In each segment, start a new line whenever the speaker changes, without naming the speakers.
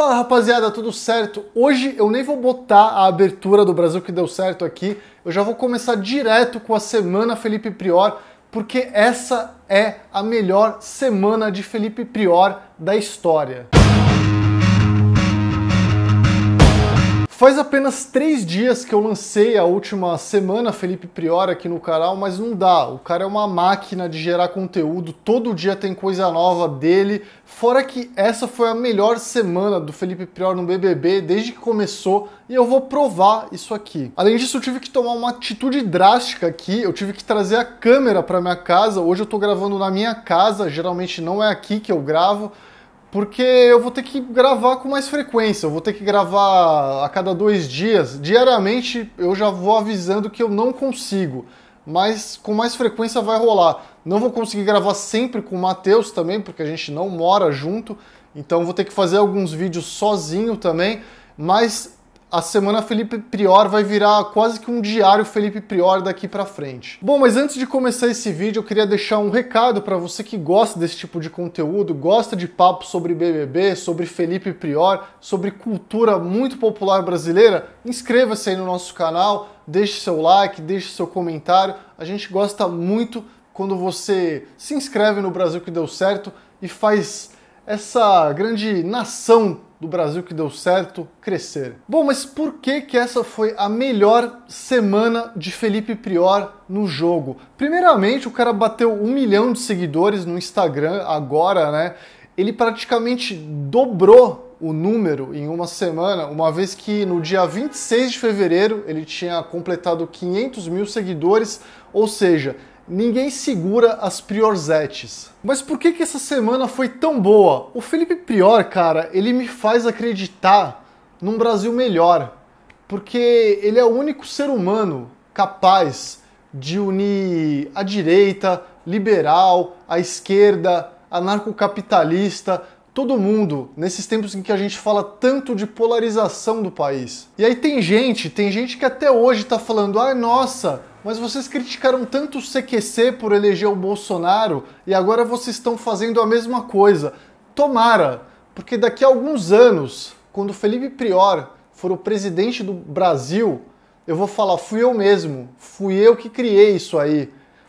Fala rapaziada, tudo certo? Hoje eu nem vou botar a abertura do Brasil que deu certo aqui, eu já vou começar direto com a semana Felipe Prior, porque essa é a melhor semana de Felipe Prior da história. Faz apenas três dias que eu lancei a última semana Felipe Prior aqui no canal, mas não dá. O cara é uma máquina de gerar conteúdo, todo dia tem coisa nova dele. Fora que essa foi a melhor semana do Felipe Prior no BBB desde que começou e eu vou provar isso aqui. Além disso, eu tive que tomar uma atitude drástica aqui, eu tive que trazer a câmera para minha casa. Hoje eu tô gravando na minha casa, geralmente não é aqui que eu gravo porque eu vou ter que gravar com mais frequência, eu vou ter que gravar a cada dois dias. Diariamente eu já vou avisando que eu não consigo, mas com mais frequência vai rolar. Não vou conseguir gravar sempre com o Matheus também, porque a gente não mora junto, então vou ter que fazer alguns vídeos sozinho também, mas a semana Felipe Prior vai virar quase que um diário Felipe Prior daqui para frente. Bom, mas antes de começar esse vídeo, eu queria deixar um recado para você que gosta desse tipo de conteúdo, gosta de papo sobre BBB, sobre Felipe Prior, sobre cultura muito popular brasileira. Inscreva-se aí no nosso canal, deixe seu like, deixe seu comentário. A gente gosta muito quando você se inscreve no Brasil que deu certo e faz essa grande nação do Brasil que deu certo crescer. Bom, mas por que que essa foi a melhor semana de Felipe Prior no jogo? Primeiramente, o cara bateu um milhão de seguidores no Instagram agora, né? Ele praticamente dobrou o número em uma semana, uma vez que no dia 26 de fevereiro ele tinha completado 500 mil seguidores, ou seja, ninguém segura as Priorzetes. Mas por que que essa semana foi tão boa? O Felipe Prior, cara, ele me faz acreditar num Brasil melhor, porque ele é o único ser humano capaz de unir a direita, liberal, a esquerda, anarcocapitalista, todo mundo nesses tempos em que a gente fala tanto de polarização do país. E aí tem gente, tem gente que até hoje tá falando: "Ah, nossa, mas vocês criticaram tanto o CQC por eleger o Bolsonaro e agora vocês estão fazendo a mesma coisa". Tomara, porque daqui a alguns anos, quando Felipe Prior for o presidente do Brasil, eu vou falar: "Fui eu mesmo, fui eu que criei isso aí".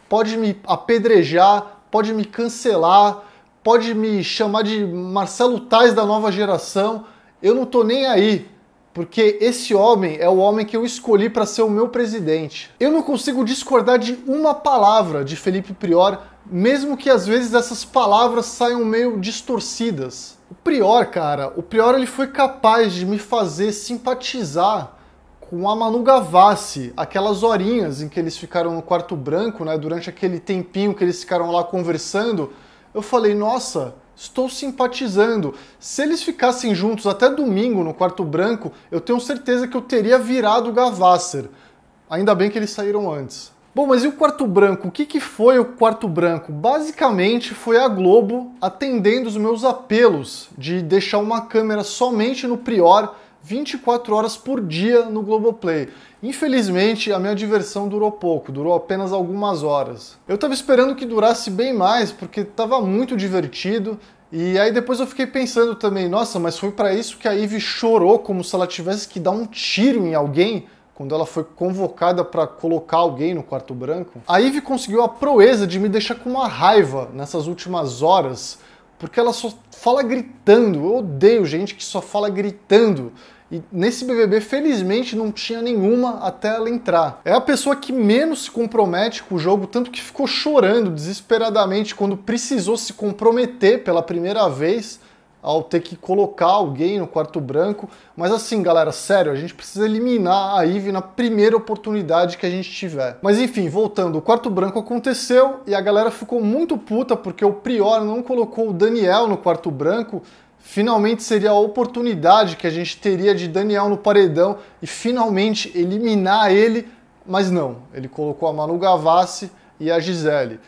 Pode me apedrejar, pode me cancelar, pode me chamar de Marcelo Tais da nova geração, eu não tô nem aí, porque esse homem é o homem que eu escolhi para ser o meu presidente. Eu não consigo discordar de uma palavra de Felipe Prior, mesmo que às vezes essas palavras saiam meio distorcidas. O Prior, cara, o Prior ele foi capaz de me fazer simpatizar com a Manu Gavassi, aquelas horinhas em que eles ficaram no quarto branco, né, durante aquele tempinho que eles ficaram lá conversando, eu falei, nossa, estou simpatizando. Se eles ficassem juntos até domingo no quarto branco, eu tenho certeza que eu teria virado Gavasser. Ainda bem que eles saíram antes. Bom, mas e o quarto branco? O que, que foi o quarto branco? Basicamente foi a Globo atendendo os meus apelos de deixar uma câmera somente no Prior 24 horas por dia no Globoplay. Infelizmente, a minha diversão durou pouco, durou apenas algumas horas. Eu estava esperando que durasse bem mais, porque estava muito divertido. E aí depois eu fiquei pensando também, nossa, mas foi para isso que a Eve chorou como se ela tivesse que dar um tiro em alguém quando ela foi convocada para colocar alguém no quarto branco. A Eve conseguiu a proeza de me deixar com uma raiva nessas últimas horas porque ela só fala gritando. Eu odeio gente que só fala gritando. E nesse BBB, felizmente, não tinha nenhuma até ela entrar. É a pessoa que menos se compromete com o jogo, tanto que ficou chorando desesperadamente quando precisou se comprometer pela primeira vez ao ter que colocar alguém no quarto branco. Mas assim, galera, sério, a gente precisa eliminar a Ive na primeira oportunidade que a gente tiver. Mas enfim, voltando, o quarto branco aconteceu e a galera ficou muito puta porque o Prior não colocou o Daniel no quarto branco. Finalmente seria a oportunidade que a gente teria de Daniel no paredão e finalmente eliminar ele, mas não, ele colocou a Manu Gavassi e a Gisele.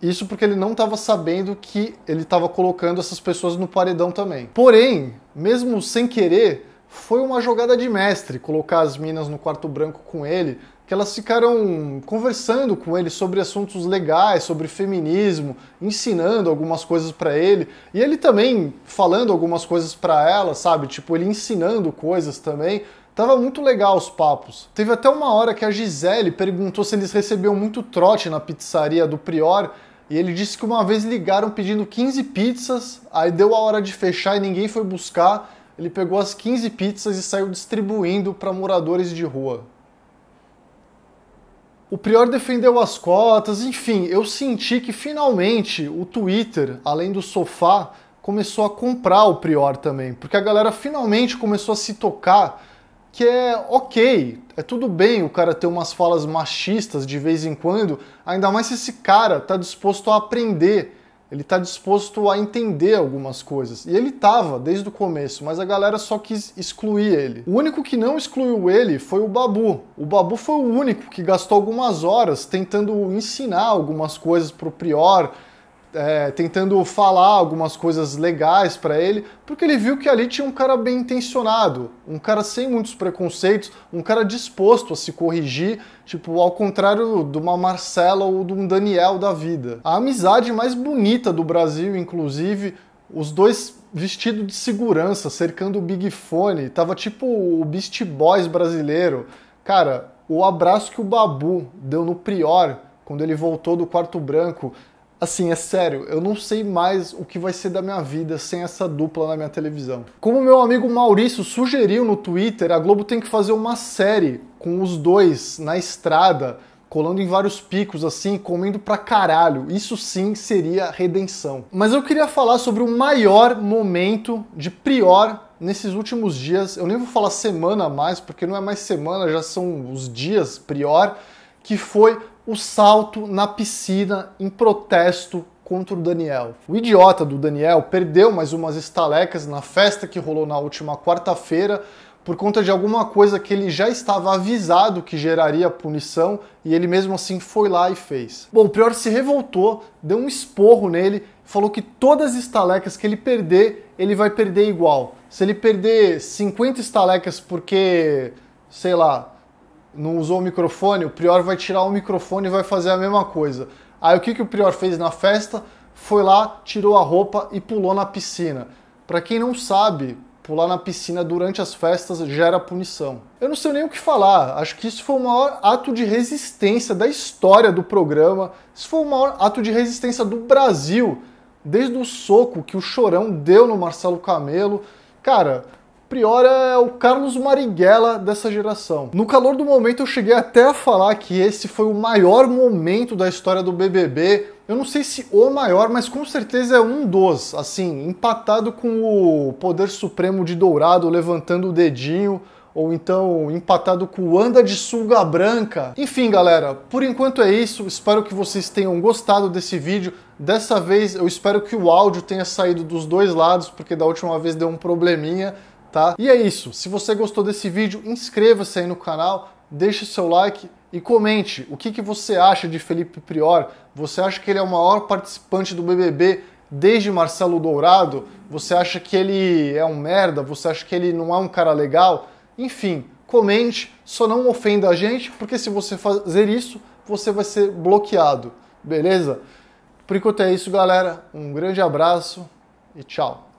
Isso porque ele não estava sabendo que ele estava colocando essas pessoas no paredão também. Porém, mesmo sem querer, foi uma jogada de mestre colocar as minas no quarto branco com ele, que elas ficaram conversando com ele sobre assuntos legais, sobre feminismo, ensinando algumas coisas para ele, e ele também falando algumas coisas para ela, sabe? Tipo, ele ensinando coisas também. Tava muito legal os papos. Teve até uma hora que a Gisele perguntou se eles recebiam muito trote na pizzaria do Prior, e ele disse que uma vez ligaram pedindo 15 pizzas, aí deu a hora de fechar e ninguém foi buscar. Ele pegou as 15 pizzas e saiu distribuindo para moradores de rua. O Prior defendeu as cotas, enfim, eu senti que finalmente o Twitter, além do sofá, começou a comprar o Prior também, porque a galera finalmente começou a se tocar que é ok, é tudo bem o cara ter umas falas machistas de vez em quando, ainda mais se esse cara está disposto a aprender, ele está disposto a entender algumas coisas. E ele estava desde o começo, mas a galera só quis excluir ele. O único que não excluiu ele foi o Babu. O Babu foi o único que gastou algumas horas tentando ensinar algumas coisas para o Prior é, tentando falar algumas coisas legais para ele, porque ele viu que ali tinha um cara bem intencionado, um cara sem muitos preconceitos, um cara disposto a se corrigir, tipo, ao contrário de uma Marcela ou de um Daniel da vida. A amizade mais bonita do Brasil, inclusive, os dois vestidos de segurança, cercando o Big Fone, tava tipo o Beast Boys brasileiro. Cara, o abraço que o Babu deu no Prior quando ele voltou do quarto branco Assim, é sério, eu não sei mais o que vai ser da minha vida sem essa dupla na minha televisão. Como meu amigo Maurício sugeriu no Twitter, a Globo tem que fazer uma série com os dois na estrada, colando em vários picos assim, comendo pra caralho. Isso sim seria redenção. Mas eu queria falar sobre o maior momento de Prior nesses últimos dias. Eu nem vou falar semana mais, porque não é mais semana, já são os dias Prior, que foi o salto na piscina em protesto contra o Daniel. O idiota do Daniel perdeu mais umas estalecas na festa que rolou na última quarta-feira por conta de alguma coisa que ele já estava avisado que geraria punição e ele mesmo assim foi lá e fez. Bom, o Prior se revoltou, deu um esporro nele, falou que todas as estalecas que ele perder, ele vai perder igual. Se ele perder 50 estalecas porque, sei lá, não usou o microfone, o prior vai tirar o microfone e vai fazer a mesma coisa. Aí o que, que o prior fez na festa? Foi lá, tirou a roupa e pulou na piscina. Para quem não sabe, pular na piscina durante as festas gera punição. Eu não sei nem o que falar, acho que isso foi o maior ato de resistência da história do programa, isso foi o maior ato de resistência do Brasil, desde o soco que o Chorão deu no Marcelo Camelo. Cara, Priora é o Carlos Marighella dessa geração. No calor do momento, eu cheguei até a falar que esse foi o maior momento da história do BBB. Eu não sei se o maior, mas com certeza é um dos, assim, empatado com o Poder Supremo de Dourado levantando o dedinho ou então empatado com o Anda de Suga Branca. Enfim, galera, por enquanto é isso. Espero que vocês tenham gostado desse vídeo. Dessa vez eu espero que o áudio tenha saído dos dois lados, porque da última vez deu um probleminha tá? E é isso. Se você gostou desse vídeo, inscreva-se aí no canal, deixe seu like e comente o que, que você acha de Felipe Prior. Você acha que ele é o maior participante do BBB desde Marcelo Dourado? Você acha que ele é um merda? Você acha que ele não é um cara legal? Enfim, comente, só não ofenda a gente, porque se você fazer isso, você vai ser bloqueado, beleza? Por enquanto é isso, galera. Um grande abraço e tchau.